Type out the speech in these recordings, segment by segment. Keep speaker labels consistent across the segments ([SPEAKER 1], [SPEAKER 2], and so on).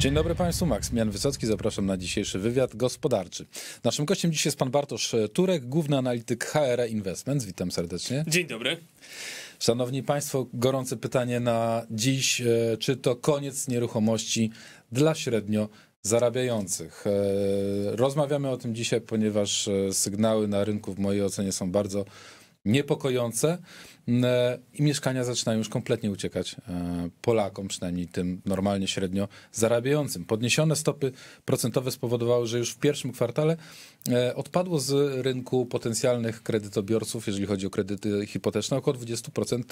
[SPEAKER 1] Dzień dobry Państwu, Maksymilian Wysocki, zapraszam na dzisiejszy wywiad gospodarczy. Naszym gościem dzisiaj jest pan Bartosz Turek, główny analityk HR e Investments. Witam serdecznie. Dzień dobry. Szanowni Państwo, gorące pytanie na dziś. E, czy to koniec nieruchomości dla średnio zarabiających? E, rozmawiamy o tym dzisiaj, ponieważ sygnały na rynku w mojej ocenie są bardzo niepokojące mm, e, i mieszkania zaczynają już kompletnie uciekać e, Polakom, przynajmniej tym normalnie średnio zarabiającym. Podniesione stopy procentowe spowodowały, że już w pierwszym kwartale e, odpadło z rynku potencjalnych kredytobiorców, jeżeli chodzi o kredyty hipoteczne, około 20%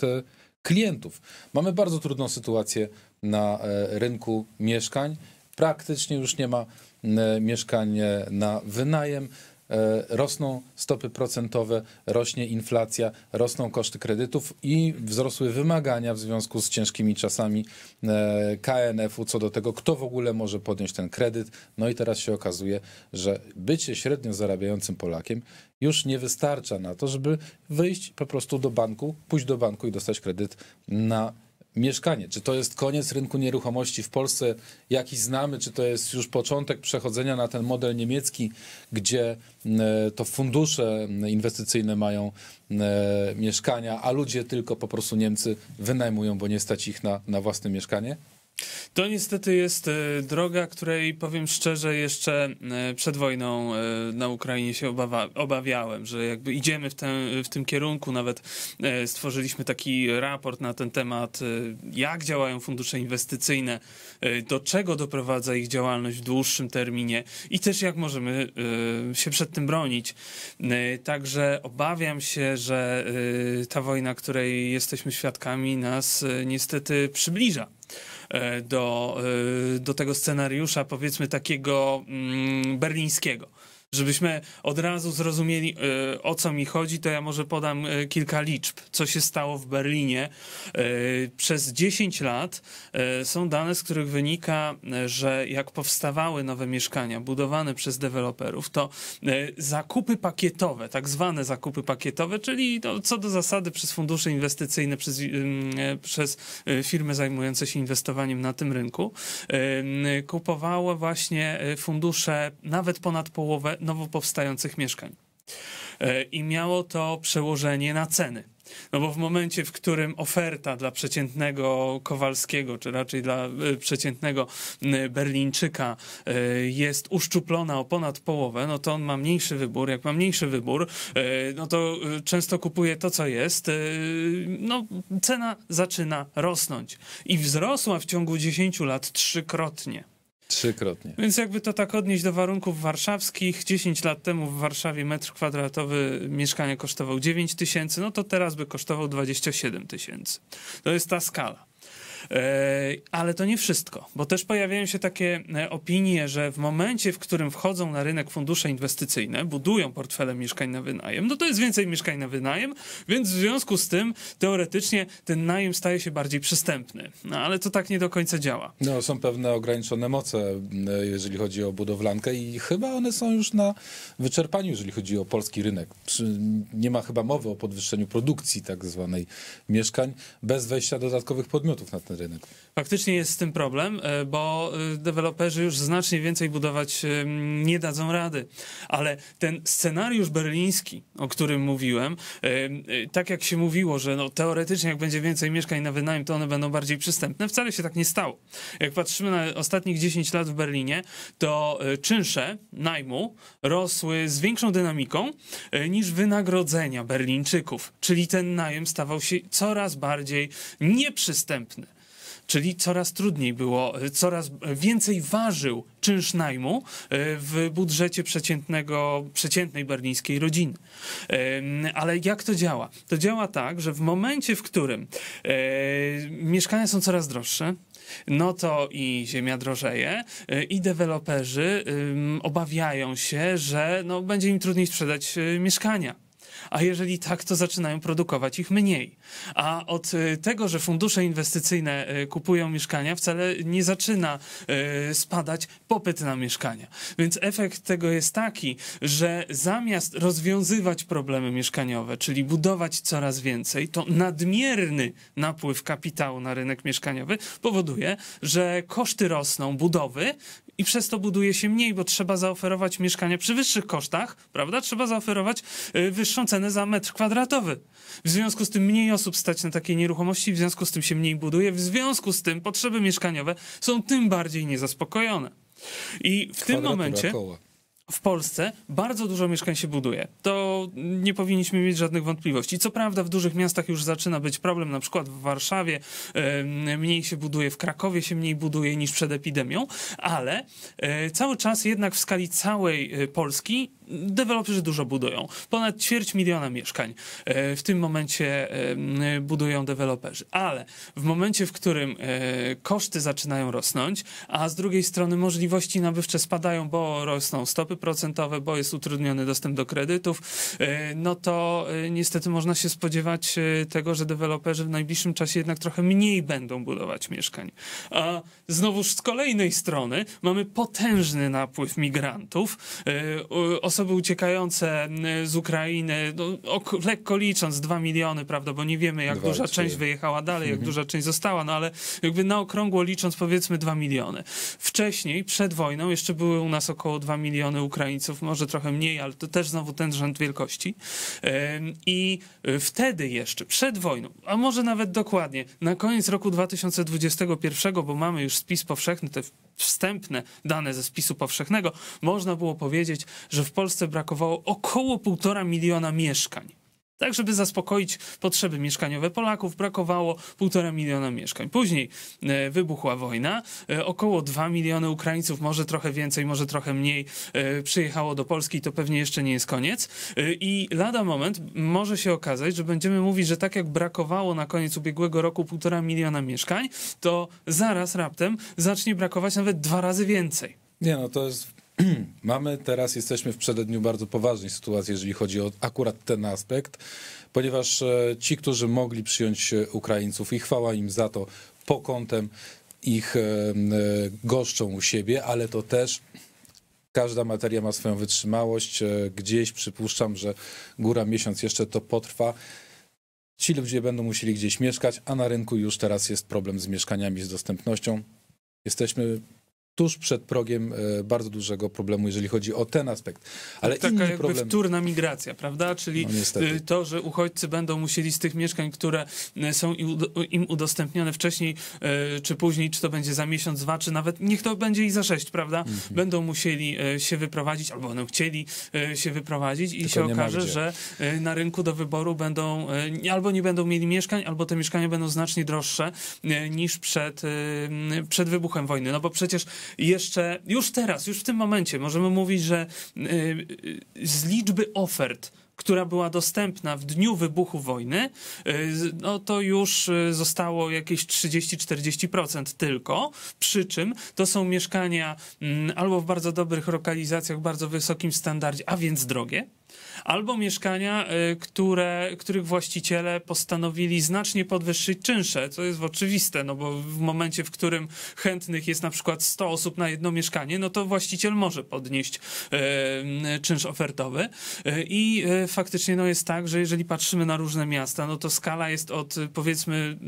[SPEAKER 1] klientów. Mamy bardzo trudną sytuację na rynku mieszkań. Praktycznie już nie ma mieszkań na wynajem. E, rosną stopy procentowe, rośnie inflacja, rosną koszty kredytów i wzrosły wymagania w związku z ciężkimi czasami e, KNF-u co do tego, kto w ogóle może podjąć ten kredyt. No i teraz się okazuje, że bycie średnio zarabiającym Polakiem już nie wystarcza na to, żeby wyjść po prostu do banku, pójść do banku i dostać kredyt na mieszkanie. Czy to jest koniec rynku nieruchomości w Polsce, jaki znamy, czy to jest już początek przechodzenia na ten model niemiecki, gdzie e, to fundusze e, inwestycyjne mają e, mieszkania, a ludzie tylko po prostu Niemcy wynajmują, bo nie stać ich na, na własne mieszkanie?
[SPEAKER 2] To niestety jest e, droga, której powiem szczerze, jeszcze e, przed wojną e, na Ukrainie się obawa, obawiałem, że jakby idziemy w, ten, w tym kierunku. Nawet stworzyliśmy taki raport na ten temat, jak działają fundusze inwestycyjne, do czego doprowadza ich działalność w dłuższym terminie i też jak możemy się przed tym bronić. Także obawiam się, że ta wojna, której jesteśmy świadkami, nas niestety przybliża. E, do, e, do tego scenariusza, powiedzmy takiego mm, berlińskiego. Żebyśmy od razu zrozumieli, e, o co mi chodzi, to ja może podam e, kilka liczb, co się stało w Berlinie. E, przez 10 lat są dane, z których wynika, że jak powstawały nowe mieszkania budowane przez deweloperów, to zakupy pakietowe, tak zwane zakupy pakietowe, czyli no, co do zasady przez fundusze inwestycyjne, przez, mm, przez firmy zajmujące się inwestowaniem na tym rynku, kupowały właśnie fundusze nawet ponad połowę, nowo powstających mieszkań. E, I miało to przełożenie na ceny. No bo w momencie, w którym oferta dla przeciętnego Kowalskiego, czy raczej dla e, przeciętnego Berlińczyka e, jest uszczuplona o ponad połowę, no to on ma mniejszy wybór. Jak ma mniejszy wybór, no to często kupuje to, co jest. No, cena zaczyna rosnąć. I wzrosła w ciągu 10 lat trzykrotnie.
[SPEAKER 1] Trzykrotnie.
[SPEAKER 2] Więc jakby to tak odnieść do warunków warszawskich, 10 lat temu w Warszawie metr kwadratowy mieszkania kosztował 9 tysięcy, no to teraz by kosztował 27 tysięcy. To jest ta skala. E, ale to nie wszystko, bo też pojawiają się takie e, opinie, że w momencie, w którym wchodzą na rynek fundusze inwestycyjne, budują portfele mieszkań na wynajem, no to jest więcej mieszkań na wynajem, więc w związku z tym teoretycznie ten najem staje się bardziej przystępny. No ale to tak nie do końca działa.
[SPEAKER 1] No są pewne ograniczone moce, jeżeli chodzi o budowlankę i chyba one są już na wyczerpaniu, jeżeli chodzi o polski rynek. Nie ma chyba mowy o podwyższeniu produkcji tak zwanej mieszkań bez wejścia dodatkowych podmiotów na ten ten rynek.
[SPEAKER 2] Faktycznie jest z tym problem, e, bo e, deweloperzy już znacznie więcej budować e, nie dadzą rady. Ale ten scenariusz berliński, o którym mówiłem, tak jak się mówiło, że no, teoretycznie jak będzie więcej mieszkań na wynajem, to one będą bardziej przystępne, wcale się tak nie stało. Jak patrzymy na ostatnich 10 lat w Berlinie, to czynsze najmu rosły z większą dynamiką niż wynagrodzenia Berlińczyków, czyli ten najem stawał się coraz bardziej nieprzystępny czyli coraz trudniej było, coraz więcej ważył czynsz najmu e, w budżecie przeciętnego, przeciętnej berlińskiej rodziny. E, ale jak to działa? To działa tak, że w momencie, w którym e, mieszkania są coraz droższe, no to i ziemia drożeje, i deweloperzy obawiają się, że no, będzie im trudniej sprzedać mieszkania a jeżeli tak, to zaczynają produkować ich mniej. A od e, tego, że fundusze inwestycyjne e, kupują mieszkania, wcale nie zaczyna e, spadać popyt na mieszkania. Więc efekt tego jest taki, że zamiast rozwiązywać problemy mieszkaniowe, czyli budować coraz więcej, to nadmierny napływ kapitału na rynek mieszkaniowy powoduje, że koszty rosną budowy, i przez to buduje się mniej, bo trzeba zaoferować mieszkania przy wyższych kosztach, prawda? Trzeba zaoferować y, wyższą cenę za metr kwadratowy. W związku z tym mniej osób stać na takiej nieruchomości, w związku z tym się mniej buduje, w związku z tym potrzeby mieszkaniowe są tym bardziej niezaspokojone. I w Kwadratura tym momencie. Koła w Polsce bardzo dużo mieszkań się buduje. To nie powinniśmy mieć żadnych wątpliwości. Co prawda w dużych miastach już zaczyna być problem, na przykład w Warszawie mniej się buduje, w Krakowie się mniej buduje niż przed epidemią, ale e, cały czas jednak w skali całej e, Polski deweloperzy dużo budują. Ponad ćwierć miliona mieszkań e, w tym momencie e, budują deweloperzy. Ale w momencie, w którym e, koszty zaczynają rosnąć, a z drugiej strony możliwości nabywcze spadają, bo rosną stopy procentowe, bo jest utrudniony dostęp do kredytów, no to niestety można się spodziewać tego, że deweloperzy w najbliższym czasie jednak trochę mniej będą budować mieszkań. A znowuż z kolejnej strony mamy potężny napływ migrantów, osoby uciekające mm, z Ukrainy, no, ok, lekko licząc, 2 miliony, prawda, bo nie wiemy, jak duża część wyjechała dalej, jak mhm. duża część została, no ale jakby na okrągło licząc powiedzmy 2 miliony. Wcześniej, przed wojną, jeszcze były u nas około 2 miliony Ukraińców, może trochę mniej, ale to też znowu ten rząd wielkości. I wtedy jeszcze, przed wojną, a może nawet dokładnie, na koniec roku 2021, bo mamy już spis powszechny, te wstępne dane ze spisu powszechnego, można było powiedzieć, że w Polsce brakowało około półtora miliona mieszkań tak żeby zaspokoić potrzeby mieszkaniowe Polaków. Brakowało półtora miliona mieszkań. Później e, wybuchła wojna, e, około 2 miliony Ukraińców, może trochę więcej, może trochę mniej, e, przyjechało do Polski, to pewnie jeszcze nie jest koniec. I lada moment może się okazać, że będziemy mówić, że tak jak brakowało na koniec ubiegłego roku półtora miliona mieszkań, to zaraz raptem zacznie brakować nawet dwa razy więcej.
[SPEAKER 1] Nie no, to jest mamy teraz, jesteśmy w przededniu bardzo poważnej sytuacji, jeżeli chodzi o akurat ten aspekt, ponieważ e, ci, którzy mogli przyjąć e, Ukraińców i chwała im za to, po kątem ich e, goszczą u siebie, ale to też każda materia ma swoją wytrzymałość. Gdzieś przypuszczam, że góra miesiąc jeszcze to potrwa. Ci ludzie będą musieli gdzieś mieszkać, a na rynku już teraz jest problem z mieszkaniami, z dostępnością. Jesteśmy tuż przed progiem e, bardzo dużego problemu, jeżeli chodzi o ten aspekt. Ale to Taka inny jakby problem...
[SPEAKER 2] wtórna migracja, prawda? Czyli no y, to, że uchodźcy będą musieli z tych mieszkań, które y, są y, im udostępnione wcześniej czy później, czy to będzie za miesiąc, dwa, czy nawet niech to będzie i za sześć, prawda? Mhm. Będą musieli się wyprowadzić albo będą chcieli się wyprowadzić i Tylko się okaże, że na rynku do wyboru będą albo nie będą mieli mieszkań, albo te mieszkania będą znacznie droższe niż przed, przed wybuchem wojny. No bo przecież jeszcze, już teraz, już w tym momencie możemy mówić, że y, y, z liczby ofert która była dostępna w dniu wybuchu wojny, y, no to już zostało jakieś 30-40% tylko. Przy czym to są mieszkania mm, albo w bardzo dobrych lokalizacjach, bardzo wysokim standardzie, a więc drogie albo mieszkania, e, które, których właściciele postanowili znacznie podwyższyć czynsze, co jest oczywiste, no bo w momencie, w którym chętnych jest na przykład 100 osób na jedno mieszkanie, no to właściciel może podnieść e, czynsz ofertowy e, i faktycznie no jest tak, że jeżeli patrzymy na różne miasta, no to skala jest od powiedzmy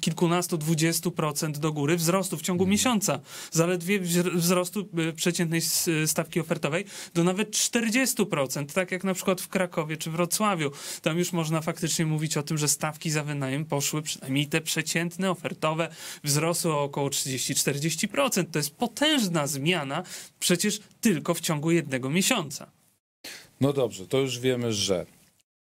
[SPEAKER 2] kilkunastu, dwudziestu procent do góry wzrostu w ciągu mhm. miesiąca, zaledwie wzrostu przeciętnej stawki ofertowej do nawet 40%, tak jak na na przykład w Krakowie czy Wrocławiu. Tam już można faktycznie mówić o tym, że stawki za wynajem poszły, przynajmniej te przeciętne, ofertowe, wzrosły o około 30-40%. To jest potężna zmiana, przecież tylko w ciągu jednego miesiąca.
[SPEAKER 1] No dobrze, to już wiemy, że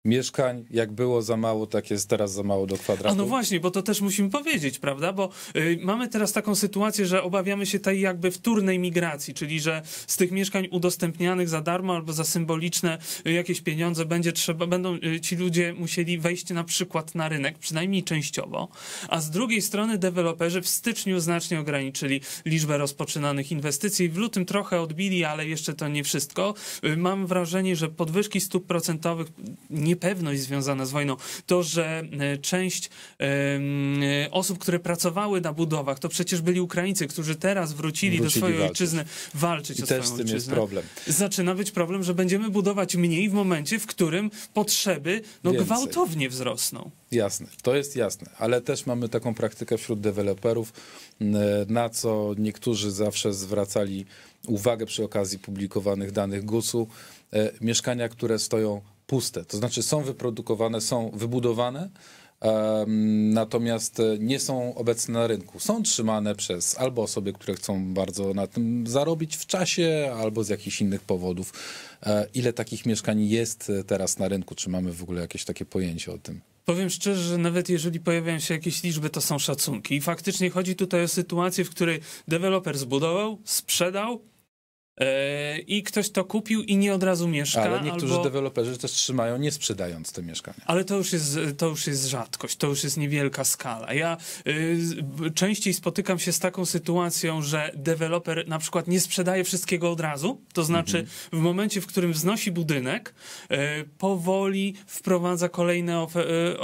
[SPEAKER 1] mieszkań, jak było za mało, tak jest teraz za mało do kwadratu. A
[SPEAKER 2] no właśnie, bo to też musimy powiedzieć, prawda? Bo y, mamy teraz taką sytuację, że obawiamy się tej jakby wtórnej migracji, czyli że z tych mieszkań udostępnianych za darmo albo za symboliczne y, jakieś pieniądze będzie trzeba, będą y, ci ludzie musieli wejść na przykład na rynek, przynajmniej częściowo, a z drugiej strony deweloperzy w styczniu znacznie ograniczyli liczbę rozpoczynanych inwestycji. W lutym trochę odbili, ale jeszcze to nie wszystko. mam wrażenie, że podwyżki stóp procentowych nie niepewność związana z wojną, to, że e, część e, osób, które pracowały na budowach, to przecież byli Ukraińcy, którzy teraz wrócili, wrócili do swojej walczyć. ojczyzny walczyć I o też swoją z tym ojczyznę. Jest problem. Zaczyna być problem, że będziemy budować mniej w momencie, w którym potrzeby no, gwałtownie wzrosną.
[SPEAKER 1] Jasne, to jest jasne, ale też mamy taką praktykę wśród deweloperów, e, na co niektórzy zawsze zwracali uwagę przy okazji publikowanych danych GUS-u. Mieszkania, które stoją puste. To znaczy są wyprodukowane, są wybudowane, natomiast e, nie są obecne na rynku. Są trzymane przez albo osoby, które chcą bardzo na tym zarobić w czasie, albo z jakichś innych powodów. E, ile takich mieszkań jest e, teraz na rynku? Czy mamy w ogóle jakieś takie pojęcie o tym?
[SPEAKER 2] Powiem szczerze, że nawet jeżeli pojawiają się jakieś liczby, to są szacunki. I faktycznie chodzi tutaj o sytuację, w której deweloper zbudował, sprzedał, E, i ktoś to kupił i nie od razu mieszka. Ale niektórzy albo... deweloperzy też trzymają, nie sprzedając te mieszkania. Ale to już, jest, to już jest rzadkość, to już jest niewielka skala. Ja y, częściej spotykam się z taką sytuacją, że deweloper na przykład nie sprzedaje wszystkiego od razu, to znaczy mhm. w momencie, w którym wznosi budynek, y, powoli wprowadza kolejne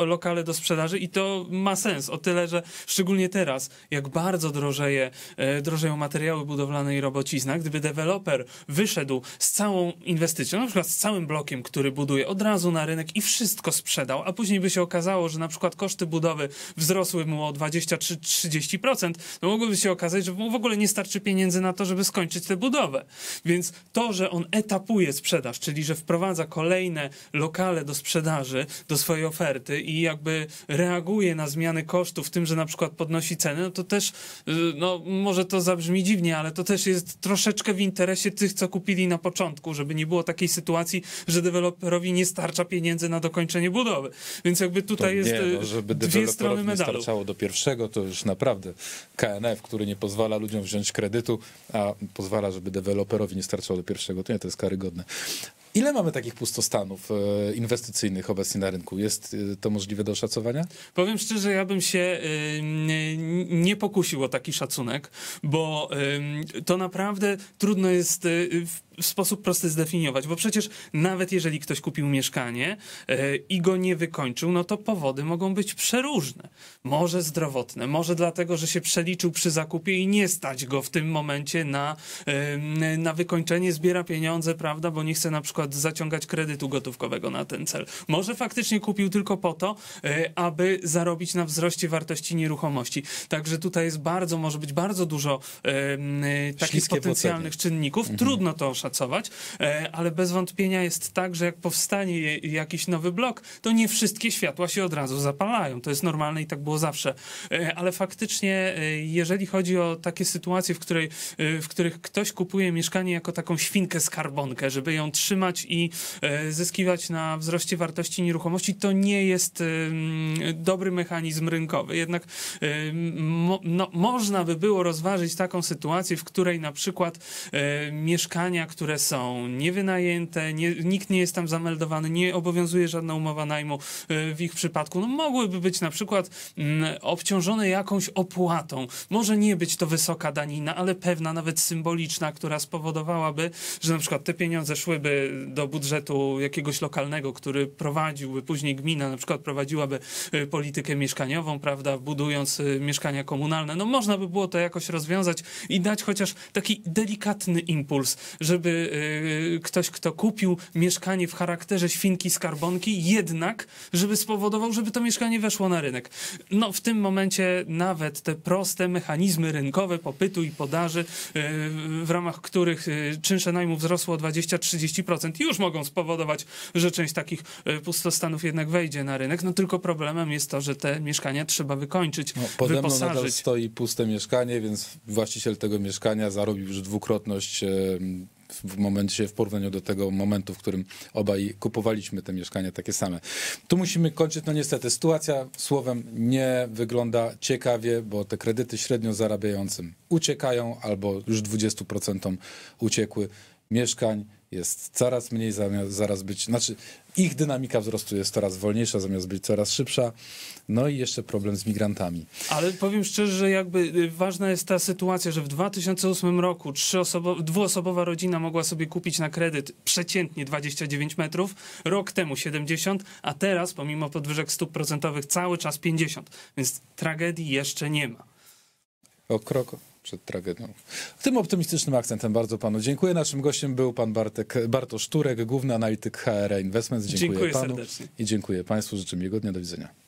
[SPEAKER 2] y, lokale do sprzedaży i to ma sens o tyle, że szczególnie teraz, jak bardzo drożeje, y, drożeją materiały budowlane i robocizna, gdyby deweloper deweloper wyszedł z całą inwestycją, na przykład z całym blokiem, który buduje od razu na rynek i wszystko sprzedał, a później by się okazało, że na przykład koszty budowy wzrosły mu o 20 30 no mogłoby się okazać, że mu w ogóle nie starczy pieniędzy na to, żeby skończyć tę budowę. Więc to, że on etapuje sprzedaż, czyli że wprowadza kolejne lokale do sprzedaży, do swojej oferty i jakby reaguje na zmiany kosztów tym, że na przykład podnosi ceny, no to też, y, no może to zabrzmi dziwnie, ale to też jest troszeczkę w interesie interesie tych, co kupili na początku, żeby nie było takiej sytuacji, że deweloperowi nie starcza pieniędzy na dokończenie budowy. Więc jakby tutaj jest y, no, żeby dwie strony medalu. Nie starczało
[SPEAKER 1] do pierwszego, to już naprawdę KNF, który nie pozwala ludziom wziąć kredytu, a pozwala, żeby deweloperowi nie starczało do pierwszego, to nie, to jest karygodne. Ile mamy takich pustostanów e, inwestycyjnych obecnie na rynku? Jest e, to możliwe do oszacowania?
[SPEAKER 2] Powiem szczerze, ja bym się e, nie pokusił o taki szacunek, bo to naprawdę trudno jest w w sposób prosty zdefiniować, bo przecież nawet jeżeli ktoś kupił mieszkanie e, i go nie wykończył, no to powody mogą być przeróżne. Może zdrowotne, może dlatego, że się przeliczył przy zakupie i nie stać go w tym momencie na, na wykończenie, zbiera pieniądze, prawda, bo nie chce na przykład zaciągać kredytu gotówkowego na ten cel. Może faktycznie kupił tylko po to, e, aby zarobić na wzroście wartości nieruchomości. Także tutaj jest bardzo, może być bardzo dużo takich Śliskie potencjalnych czynników. Mhm. Trudno to oszacować E, ale bez wątpienia jest tak, że jak powstanie jakiś nowy blok, to nie wszystkie światła się od razu zapalają. To jest normalne i tak było zawsze. E, ale faktycznie, e, jeżeli chodzi o takie sytuacje, w, której, w których ktoś kupuje mieszkanie jako taką świnkę skarbonkę, żeby ją trzymać i zyskiwać na wzroście wartości nieruchomości, to nie jest dobry mechanizm rynkowy. Jednak no, można by było rozważyć taką sytuację, w której na przykład mieszkania, które są niewynajęte, nie, nikt nie jest tam zameldowany, nie obowiązuje żadna umowa najmu y, w ich przypadku, no mogłyby być na przykład mm, obciążone jakąś opłatą. Może nie być to wysoka danina, ale pewna, nawet symboliczna, która spowodowałaby, że na przykład te pieniądze szłyby do budżetu jakiegoś lokalnego, który prowadziłby później gmina, na przykład prowadziłaby y, politykę mieszkaniową, prawda, budując y, mieszkania komunalne. No można by było to jakoś rozwiązać i dać chociaż taki delikatny impuls, że żeby y, ktoś, kto kupił mieszkanie w charakterze świnki skarbonki, jednak, żeby spowodował, żeby to mieszkanie weszło na rynek. No w tym momencie nawet te proste mechanizmy rynkowe popytu i podaży, y, w ramach których y, czynsze najmu wzrosło o 20-30%, już mogą spowodować, że część takich pustostanów jednak wejdzie na rynek. No tylko problemem jest to, że te mieszkania trzeba wykończyć. No, pode mną nadal
[SPEAKER 1] stoi puste mieszkanie, więc właściciel tego mieszkania zarobił już dwukrotność w momencie, w porównaniu do tego momentu, w którym obaj kupowaliśmy te mieszkania takie same. Tu musimy kończyć, no niestety, sytuacja słowem nie wygląda ciekawie, bo te kredyty średnio zarabiającym uciekają albo już 20% uciekły mieszkań jest coraz mniej, zamiast zaraz być, znaczy ich dynamika wzrostu jest coraz wolniejsza, zamiast być coraz szybsza. No i jeszcze problem z migrantami.
[SPEAKER 2] Ale powiem szczerze, że jakby y, ważna jest ta sytuacja, że w 2008 roku dwuosobowa rodzina mogła sobie kupić na kredyt przeciętnie 29 metrów, rok temu 70, a teraz pomimo podwyżek stóp procentowych cały czas 50, więc tragedii jeszcze nie ma.
[SPEAKER 1] O krok, przed tragedią. Tym optymistycznym akcentem bardzo panu dziękuję. Naszym gościem był pan Bartek, Bartosz Turek, główny analityk HR Investments. Dziękuję, dziękuję panu serdecznie. i dziękuję państwu. Życzę miłego dnia. Do widzenia.